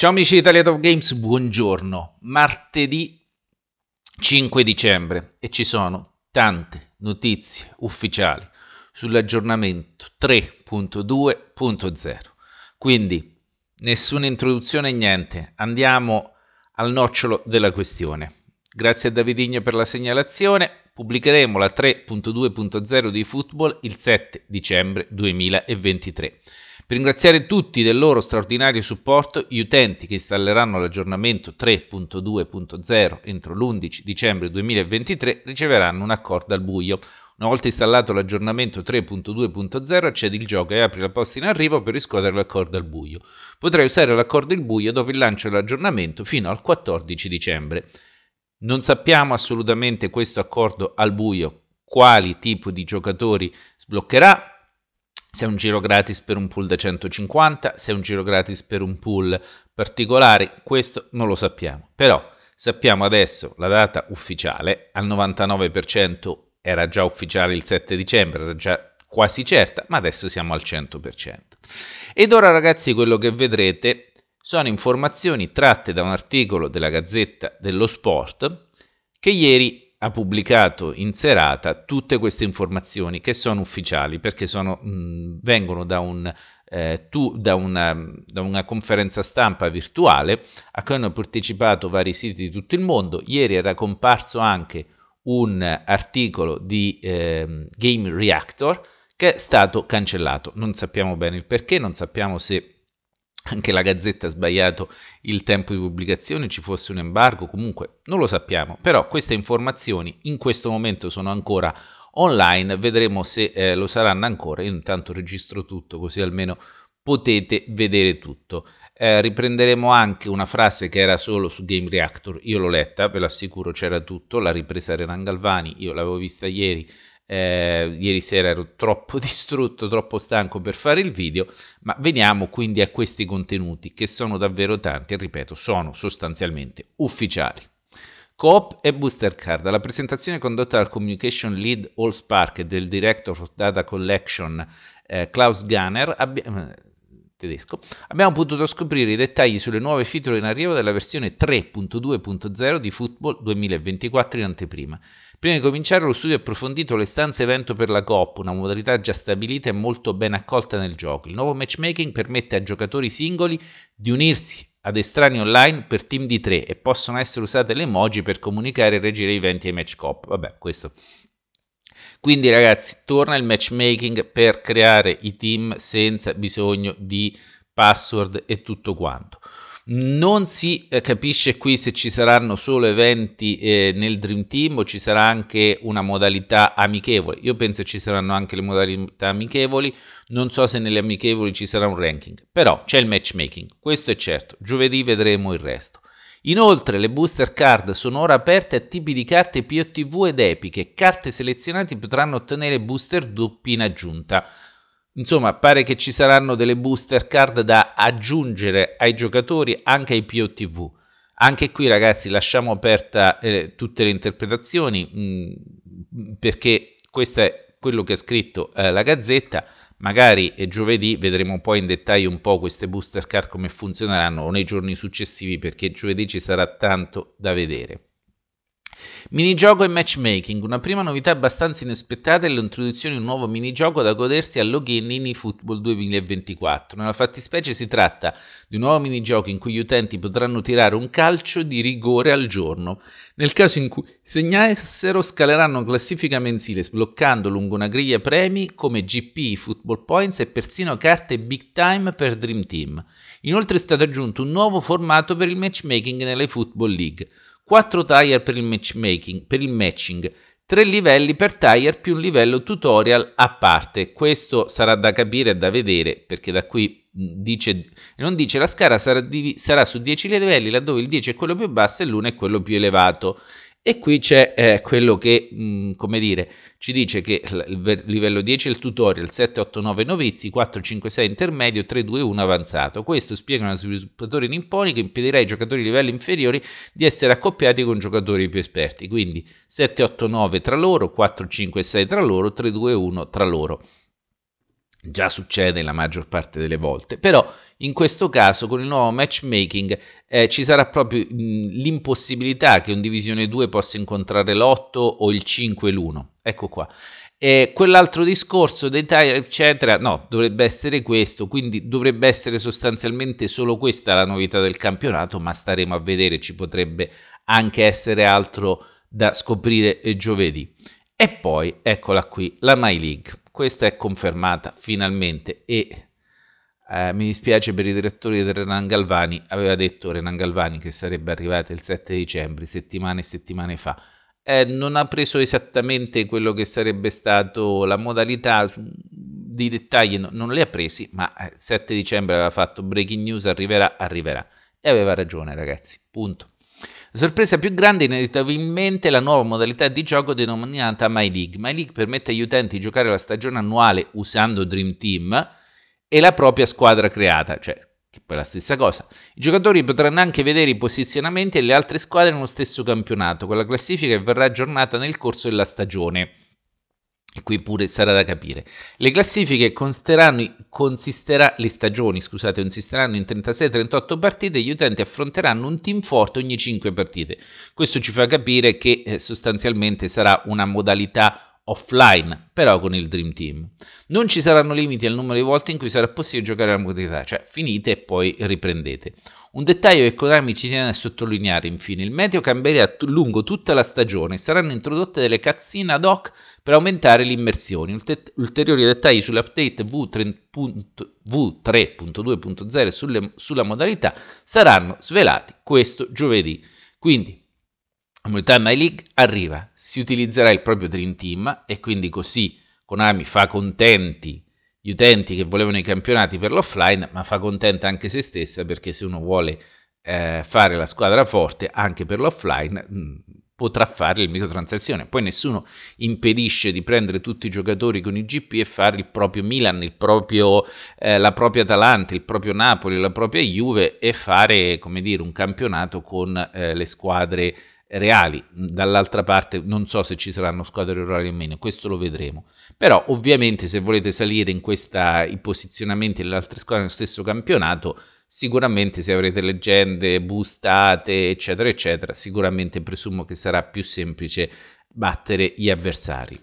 Ciao amici di Italia Top Games, buongiorno. Martedì 5 dicembre e ci sono tante notizie ufficiali sull'aggiornamento 3.2.0. Quindi nessuna introduzione, niente. Andiamo al nocciolo della questione. Grazie a Davidigno per la segnalazione. Pubblicheremo la 3.2.0 di football il 7 dicembre 2023. Per ringraziare tutti del loro straordinario supporto, gli utenti che installeranno l'aggiornamento 3.2.0 entro l'11 dicembre 2023 riceveranno un accordo al buio. Una volta installato l'aggiornamento 3.2.0 accedi il gioco e apri la posta in arrivo per riscuotere l'accordo al buio. Potrai usare l'accordo al buio dopo il lancio dell'aggiornamento fino al 14 dicembre. Non sappiamo assolutamente questo accordo al buio quali tipo di giocatori sbloccherà, se è un giro gratis per un pool da 150, se è un giro gratis per un pool particolare, questo non lo sappiamo. Però sappiamo adesso la data ufficiale, al 99% era già ufficiale il 7 dicembre, era già quasi certa, ma adesso siamo al 100%. Ed ora ragazzi quello che vedrete sono informazioni tratte da un articolo della Gazzetta dello Sport che ieri ha pubblicato in serata tutte queste informazioni che sono ufficiali perché sono, mh, mm, vengono da, un, eh, tu, da, una, da, una, conferenza stampa virtuale a cui hanno partecipato vari siti di tutto il mondo. Ieri era comparso anche un articolo di eh, Game Reactor che è stato cancellato. Non sappiamo bene il perché, non sappiamo se anche la Gazzetta ha sbagliato il tempo di pubblicazione, ci fosse un embargo, comunque non lo sappiamo, però queste informazioni in questo momento sono ancora online, vedremo se eh, lo saranno ancora, io intanto registro tutto così almeno potete vedere tutto. Eh, riprenderemo anche una frase che era solo su Game Reactor, io l'ho letta, ve l'assicuro c'era tutto, la ripresa Renan Galvani, io l'avevo vista ieri, eh, ieri sera ero troppo distrutto, troppo stanco per fare il video, ma veniamo quindi a questi contenuti che sono davvero tanti e ripeto sono sostanzialmente ufficiali. Coop e Booster Card. Alla presentazione condotta dal Communication Lead Allspark e del Director of Data Collection eh, Klaus Gunner, abbiamo tedesco, abbiamo potuto scoprire i dettagli sulle nuove feature in arrivo della versione 3.2.0 di Football 2024 in anteprima. Prima di cominciare lo studio ha approfondito le stanze evento per la COP, una modalità già stabilita e molto ben accolta nel gioco. Il nuovo matchmaking permette a giocatori singoli di unirsi ad estranei online per team di tre e possono essere usate le emoji per comunicare e reggere ai eventi ai match cop. Vabbè, questo quindi ragazzi, torna il matchmaking per creare i team senza bisogno di password e tutto quanto. Non si eh, capisce qui se ci saranno solo eventi eh, nel Dream Team o ci sarà anche una modalità amichevole. Io penso ci saranno anche le modalità amichevoli, non so se nelle amichevoli ci sarà un ranking, però c'è il matchmaking, questo è certo. Giovedì vedremo il resto. Inoltre le booster card sono ora aperte a tipi di carte POTV ed epiche, carte selezionate potranno ottenere booster doppi in aggiunta. Insomma, pare che ci saranno delle booster card da aggiungere ai giocatori anche ai POTV. Anche qui ragazzi lasciamo aperta eh, tutte le interpretazioni mh, mm, perché questo è quello che ha scritto eh, la gazzetta Magari è eh, giovedì vedremo poi in dettaglio un po' queste booster card come funzioneranno o nei giorni successivi perché giovedì ci sarà tanto da vedere. Minigioco e matchmaking. Una prima novità abbastanza inaspettata è l'introduzione di un nuovo minigioco da godersi al login in eFootball 2024. Nella fattispecie si tratta di un nuovo minigioco in cui gli utenti potranno tirare un calcio di rigore al giorno. Nel caso in cui segnassero scaleranno classifica mensile sbloccando lungo una griglia premi come GP, Football Points e persino carte Big Time per Dream Team. Inoltre è stato aggiunto un nuovo formato per il matchmaking nelle Football League 4 tire per il matchmaking, per il matching, 3 livelli per tire più un livello tutorial a parte. Questo sarà da capire e da vedere perché da qui mm, dice, non dice la scala sarà, sarà su 10 livelli laddove il 10 è quello più basso e l'1 è quello più elevato. E qui c'è eh, quello che, mh, mm, come dire, ci dice che il livello 10 è il tutorial, 7, 8, 9 novizi, 4, 5, 6 intermedio, 3, 2, 1 avanzato. Questo spiegano ai sviluppatori nipponi che impedirà ai giocatori di livelli inferiori di essere accoppiati con giocatori più esperti. Quindi 7, 8, 9 tra loro, 4, 5, 6 tra loro, 3, 2, 1 tra loro. Già succede la maggior parte delle volte, però in questo caso, con il nuovo matchmaking, eh, ci sarà proprio mh, l'impossibilità che un Divisione 2 possa incontrare l'8 o il 5 l'1. Ecco qua. E quell'altro discorso dei tire, eccetera, no, dovrebbe essere questo, quindi dovrebbe essere sostanzialmente solo questa la novità del campionato, ma staremo a vedere, ci potrebbe anche essere altro da scoprire eh, giovedì. E poi, eccola qui, la My League. Questa è confermata finalmente e eh, mi dispiace per i direttori di Renan Galvani, aveva detto Renan Galvani che sarebbe arrivato il 7 dicembre, settimane e settimane fa. Eh, non ha preso esattamente quello che sarebbe stato la modalità, mm, di dettagli no, non le ha presi, ma il eh, 7 dicembre aveva fatto breaking news, arriverà, arriverà. E aveva ragione ragazzi, punto. La sorpresa più grande è inevitabilmente la nuova modalità di gioco denominata My League. My League permette agli utenti di giocare la stagione annuale usando Dream Team, e la propria squadra creata, cioè che poi è la stessa cosa. I giocatori potranno anche vedere i posizionamenti e le altre squadre nello stesso campionato, con la classifica che verrà aggiornata nel corso della stagione. E qui pure sarà da capire. Le classifiche consisteranno, le stagioni, scusate, consisteranno in 36-38 partite e gli utenti affronteranno un team forte ogni 5 partite. Questo ci fa capire che eh, sostanzialmente sarà una modalità offline, però con il Dream Team. Non ci saranno limiti al numero di volte in cui sarà possibile giocare la modalità, cioè finite e poi riprendete. Un dettaglio che Konami ci tiene a sottolineare infine, il meteo cambierà t- lungo tutta la stagione, e saranno introdotte delle cazzine ad hoc per aumentare l'immersione. Ulte- ulteriori dettagli sull'update V3.0 V3.2.0 sulle, sulla modalità saranno svelati questo giovedì. Quindi Mutant League arriva, si utilizzerà il proprio Dream Team e quindi così Konami fa contenti gli utenti che volevano i campionati per l'offline, ma fa contenta anche se stessa perché se uno vuole eh, fare la squadra forte anche per l'offline mm, potrà fare il microtransazione. Poi nessuno impedisce di prendere tutti i giocatori con i GP e fare il proprio Milan, il proprio, eh, la propria Atalanta, il proprio Napoli, la propria Juve e fare come dire, un campionato con eh, le squadre reali. Dall'altra parte non so se ci saranno squadre orarie o meno, questo lo vedremo. Però ovviamente se volete salire in questa, i posizionamenti delle altre squadre nello stesso campionato, sicuramente se avrete leggende bustate, eccetera, eccetera, sicuramente presumo che sarà più semplice battere gli avversari.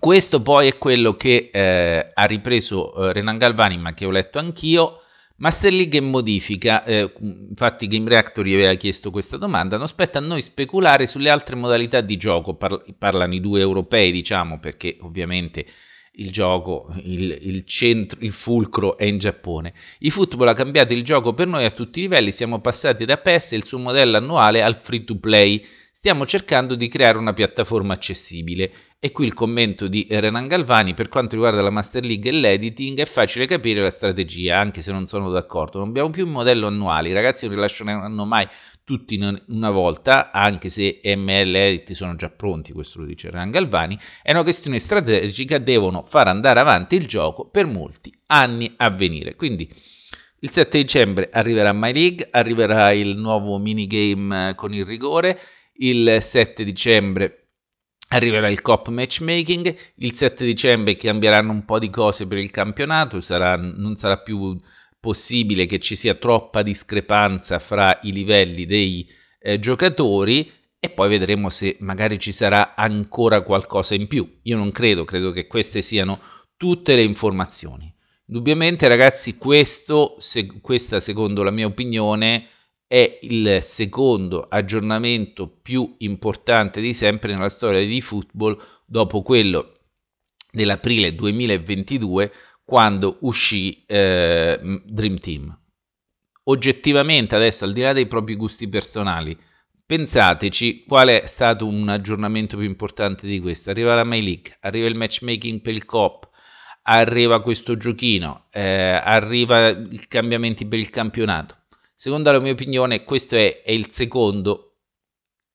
Questo poi è quello che eh, ha ripreso eh, Renan Galvani, ma che ho letto anch'io Master League modifica, eh, infatti Game Reactor gli aveva chiesto questa domanda, non spetta a noi speculare sulle altre modalità di gioco, Par- parlano i due europei diciamo perché ovviamente il gioco, il, il, centro, il fulcro è in Giappone. I football ha cambiato il gioco per noi a tutti i livelli, siamo passati da PES e il suo modello annuale al free to play stiamo cercando di creare una piattaforma accessibile. E qui il commento di Renan Galvani, per quanto riguarda la Master League e l'editing, è facile capire la strategia, anche se non sono d'accordo. Non abbiamo più un modello annuale, i ragazzi non rilasceranno mai tutti in una volta, anche se ML Edit sono già pronti, questo lo dice Renan Galvani, è una questione strategica, devono far andare avanti il gioco per molti anni a venire. Quindi... Il 7 dicembre arriverà My League, arriverà il nuovo minigame eh, con il rigore il 7 dicembre arriverà il COP matchmaking, il 7 dicembre cambieranno un po' di cose per il campionato, sarà, non sarà più possibile che ci sia troppa discrepanza fra i livelli dei eh, giocatori e poi vedremo se magari ci sarà ancora qualcosa in più. Io non credo, credo che queste siano tutte le informazioni. Indubbiamente ragazzi, questo, se, questa secondo la mia opinione è il secondo aggiornamento più importante di sempre nella storia di football dopo quello dell'aprile 2022 quando uscì eh, Dream Team. Oggettivamente adesso al di là dei propri gusti personali Pensateci qual è stato un aggiornamento più importante di questo. Arriva la My League, arriva il matchmaking per il COP, arriva questo giochino, eh, arriva i cambiamenti per il campionato. Secondo la mia opinione questo è, è il secondo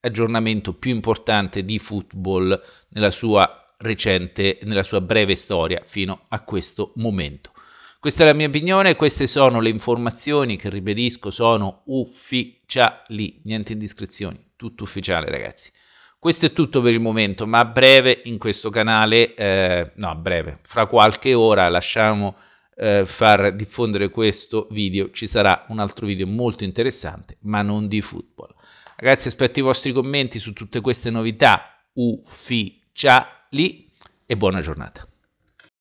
aggiornamento più importante di football nella sua recente, nella sua breve storia fino a questo momento. Questa è la mia opinione, queste sono le informazioni che ribadisco sono ufficiali, niente indiscrezioni, tutto ufficiale ragazzi. Questo è tutto per il momento, ma a breve in questo canale, eh, no a breve, fra qualche ora lasciamo eh, far diffondere questo video, ci sarà un altro video molto interessante, ma non di football. Ragazzi, aspetto i vostri commenti su tutte queste novità ufficiali e buona giornata.